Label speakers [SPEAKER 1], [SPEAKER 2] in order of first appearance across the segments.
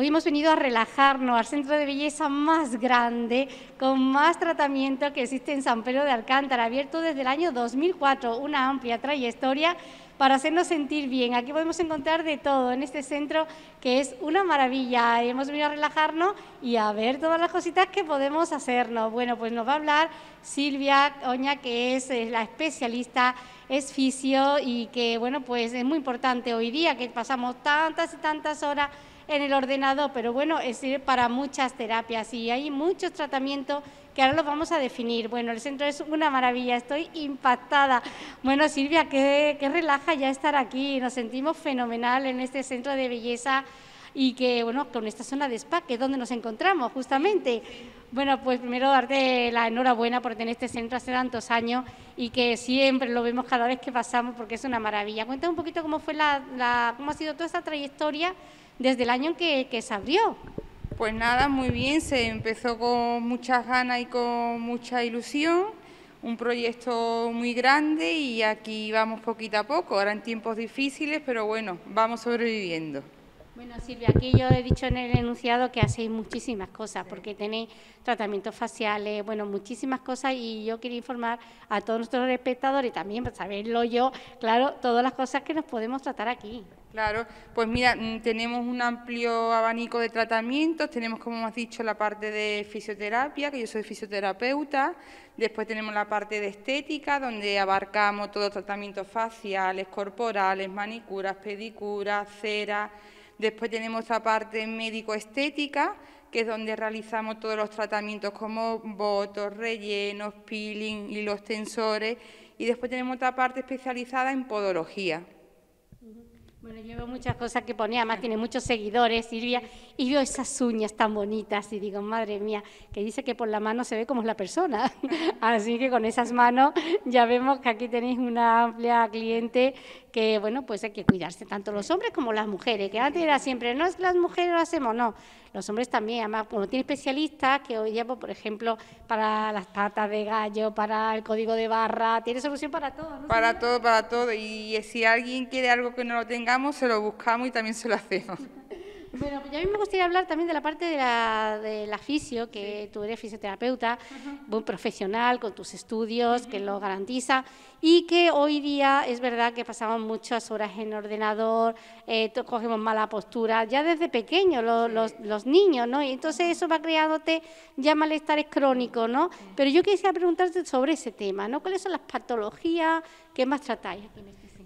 [SPEAKER 1] Hoy hemos venido a relajarnos al centro de belleza más grande, con más tratamiento que existe en San Pedro de Alcántara, abierto desde el año 2004, una amplia trayectoria para hacernos sentir bien. Aquí podemos encontrar de todo en este centro que es una maravilla. Hemos venido a relajarnos y a ver todas las cositas que podemos hacernos. Bueno, pues nos va a hablar Silvia Oña, que es la especialista, es fisio y que, bueno, pues es muy importante hoy día que pasamos tantas y tantas horas en el ordenador, pero bueno, es eh, para muchas terapias y hay muchos tratamientos que ahora los vamos a definir. Bueno, el centro es una maravilla, estoy impactada. Bueno, Silvia, qué, qué relaja ya estar aquí, nos sentimos fenomenal en este centro de belleza y que, bueno, con esta zona de spa, que es donde nos encontramos justamente. Bueno, pues primero darte la enhorabuena por tener este centro hace tantos años y que siempre lo vemos cada vez que pasamos porque es una maravilla. Cuéntame un poquito cómo fue la, cómo ha sido toda esta trayectoria desde el año que, que se abrió. Pues nada, muy bien, se empezó
[SPEAKER 2] con muchas ganas y con mucha ilusión un proyecto muy grande y aquí vamos poquito a poco, ahora en tiempos difíciles, pero bueno, vamos sobreviviendo.
[SPEAKER 1] Bueno, Silvia, aquí yo he dicho en el enunciado que hacéis muchísimas cosas, porque tenéis tratamientos faciales, bueno, muchísimas cosas, y yo quería informar a todos nuestros espectadores, también para saberlo yo, claro, todas las cosas que nos podemos tratar aquí.
[SPEAKER 2] Claro, pues mira, mm, tenemos un amplio abanico de tratamientos, tenemos, como hemos dicho, la parte de fisioterapia, que yo soy fisioterapeuta, después tenemos la parte de estética, donde abarcamos todos los tratamientos faciales, corporales, manicuras, pedicuras, cera Después tenemos la parte médico-estética, que es donde realizamos todos los tratamientos como botos, rellenos, peeling y los tensores. Y después tenemos otra parte especializada en podología.
[SPEAKER 1] Bueno, yo veo muchas cosas que ponía, además tiene muchos seguidores, Silvia, y veo esas uñas tan bonitas y digo, madre mía, que dice que por la mano se ve como es la persona. Así que con esas manos ya vemos que aquí tenéis una amplia cliente que, bueno, pues hay que cuidarse tanto los hombres como las mujeres, que antes era siempre, no es que las mujeres lo hacemos, no, los hombres también, además, como tiene especialistas que hoy día, pues, por ejemplo, para las patas de gallo, para el código de barra, tiene solución para
[SPEAKER 2] todo. Para todo, para todo. Y si alguien quiere algo que no lo tengamos, se lo buscamos y también se lo hacemos.
[SPEAKER 1] Bueno, pues a mí me gustaría hablar también de la parte de la, de la fisio, que tú eres fisioterapeuta, buen profesional, con tus estudios, que lo garantiza, y que hoy día es verdad que pasamos muchas horas en ordenador, eh, cogemos mala postura, ya desde pequeños los, niños, ¿no? Y entonces eso va creándote ya malestares crónicos, ¿no? Pero yo quisiera preguntarte sobre ese tema, ¿no? ¿Cuáles son las patologías que más tratáis este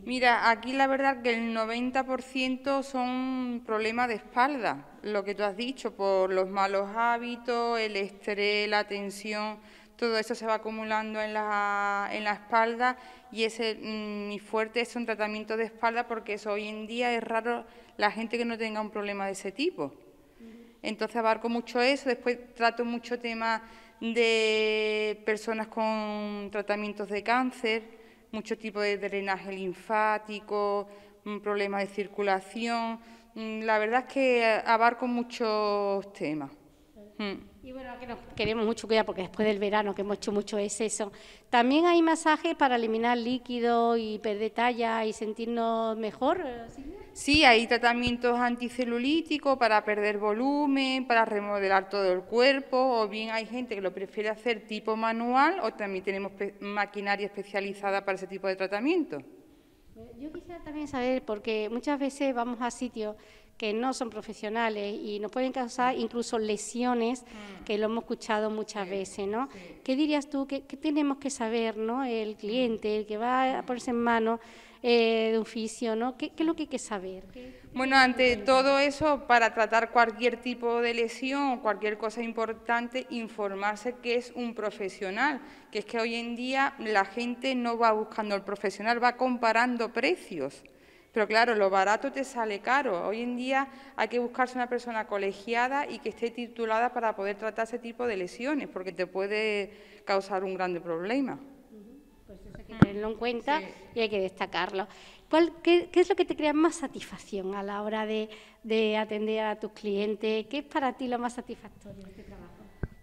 [SPEAKER 2] Mira, aquí la verdad que el 90% son problemas de espalda, lo que tú has dicho, por los malos hábitos, el estrés, la tensión, todo eso se va acumulando en la, en la espalda y ese, mm, mi fuerte es un tratamiento de espalda porque eso hoy en día es raro la gente que no tenga un problema de ese tipo. Entonces abarco mucho eso, después trato mucho tema de personas con tratamientos de cáncer mucho tipo de drenaje linfático, problemas de circulación.
[SPEAKER 1] Mm, la verdad es que abarco muchos temas. Mm. Y bueno, que nos queremos mucho cuidar porque después del verano que hemos hecho mucho es eso. También hay masajes para eliminar líquido y perder talla y sentirnos mejor. Sí, hay tratamientos
[SPEAKER 2] anticelulíticos para perder volumen, para remodelar todo el cuerpo, o bien hay gente que lo prefiere hacer tipo manual, o también tenemos maquinaria especializada para ese tipo de tratamiento.
[SPEAKER 1] Yo quisiera también saber, porque muchas veces vamos a sitios que no son profesionales y nos pueden causar incluso lesiones, mm. que lo hemos escuchado muchas veces, ¿no? ¿Qué dirías tú? ¿Qué, tenemos que saber, ¿no? El mm. cliente, el que va a ponerse en mano eh, de un fisio, ¿no? ¿Qué, es lo que hay que saber? Bueno, ante
[SPEAKER 2] todo eso, para tratar cualquier tipo de lesión o cualquier cosa importante, informarse que es un profesional, que es que hoy en día la gente no va buscando el profesional, va comparando precios. Pero claro, lo barato te sale caro. Hoy en día hay que buscarse una persona colegiada y que esté titulada para poder tratar ese tipo de lesiones, porque te puede causar un grande problema. Pues eso hay que tenerlo en
[SPEAKER 1] cuenta y hay que destacarlo. ¿Cuál, qué, es lo que te crea más satisfacción a la hora de, de atender a tus clientes? ¿Qué es para ti lo más satisfactorio de este trabajo?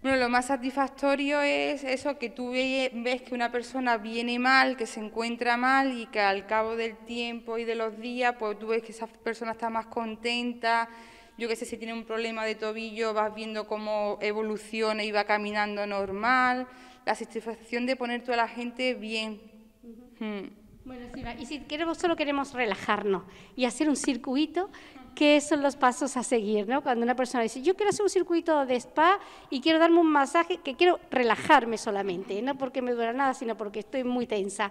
[SPEAKER 2] Bueno, lo más satisfactorio es eso, que tú ves que una persona viene mal, que se encuentra mal y que al cabo del tiempo y de los días, pues tú ves que esa persona está más contenta. Yo que sé, si tiene un problema de tobillo, vas viendo cómo evoluciona y va caminando normal. La satisfacción de poner toda la gente bien.
[SPEAKER 1] Bueno, Silva, y si queremos, solo queremos relajarnos y hacer un circuito, ¿qué son los pasos a seguir? ¿no? Cuando una persona dice, yo quiero hacer un circuito de spa y quiero darme un masaje, que quiero relajarme solamente, no porque me dura nada, sino porque estoy muy tensa.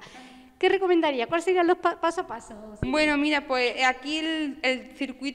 [SPEAKER 1] ¿Qué recomendaría? ¿Cuáles serían los pasos a paso?
[SPEAKER 2] Bueno, mira, pues aquí el circuito...